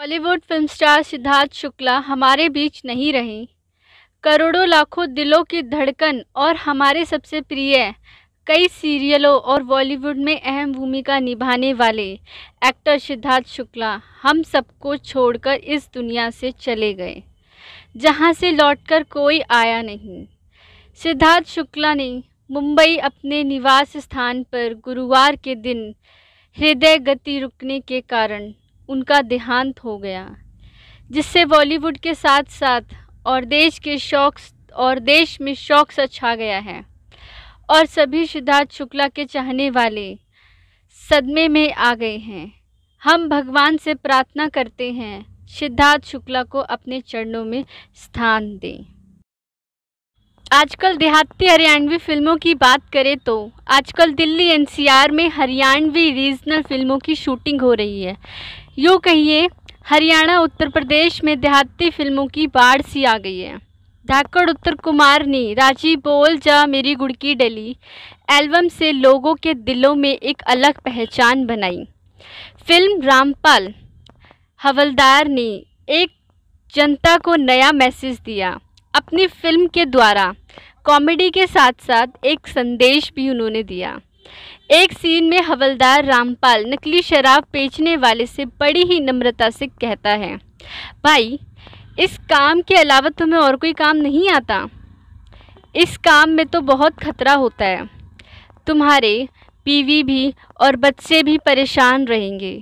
Bollywood film star Siddharth Shukla हमारे बीच नहीं रहे करोड़ों लाखों दिलों की धड़कन और हमारे सबसे प्रिय कई सीरियलों और बॉलीवुड में अहम भूमिका निभाने वाले एक्टर सिद्धार्थ शुक्ला हम सबको छोड़कर इस दुनिया से चले गए जहां से लौटकर कोई आया नहीं सिद्धार्थ शुक्ला ने मुंबई अपने निवास स्थान पर गुरुवार के दिन हृदय गति रुकने के कारण उनका देहांत हो गया जिससे बॉलीवुड के साथ साथ और देश के शौक और देश में शौक छा गया है और सभी सिद्धार्थ शुक्ला के चाहने वाले सदमे में आ गए हैं हम भगवान से प्रार्थना करते हैं सिद्धार्थ शुक्ला को अपने चरणों में स्थान दें आजकल देहाती हरियाणवी फिल्मों की बात करें तो आजकल दिल्ली एनसीआर में हरियाणवी रीजनल फिल्मों की शूटिंग हो रही है यूँ कहिए हरियाणा उत्तर प्रदेश में देहाती फिल्मों की बाढ़ सी आ गई है धाकड़ उत्तर कुमार ने राजी बोल जा मेरी गुड़की डली एल्बम से लोगों के दिलों में एक अलग पहचान बनाई फिल्म रामपाल हवलदार ने एक जनता को नया मैसेज दिया अपनी फिल्म के द्वारा कॉमेडी के साथ साथ एक संदेश भी उन्होंने दिया एक सीन में हवलदार रामपाल नकली शराब बेचने वाले से बड़ी ही नम्रता से कहता है भाई इस काम के अलावा तुम्हें और कोई काम नहीं आता इस काम में तो बहुत खतरा होता है तुम्हारे बीवी भी और बच्चे भी परेशान रहेंगे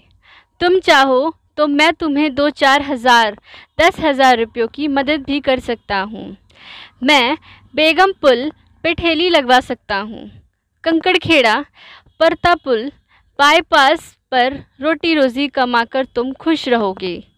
तुम चाहो तो मैं तुम्हें दो चार हज़ार दस हज़ार रुपयों की मदद भी कर सकता हूँ मैं बेगम पुल पे ठेली लगवा सकता हूँ कंकड़खेड़ा परतापुल बाईपास पर रोटी रोजी कमाकर तुम खुश रहोगे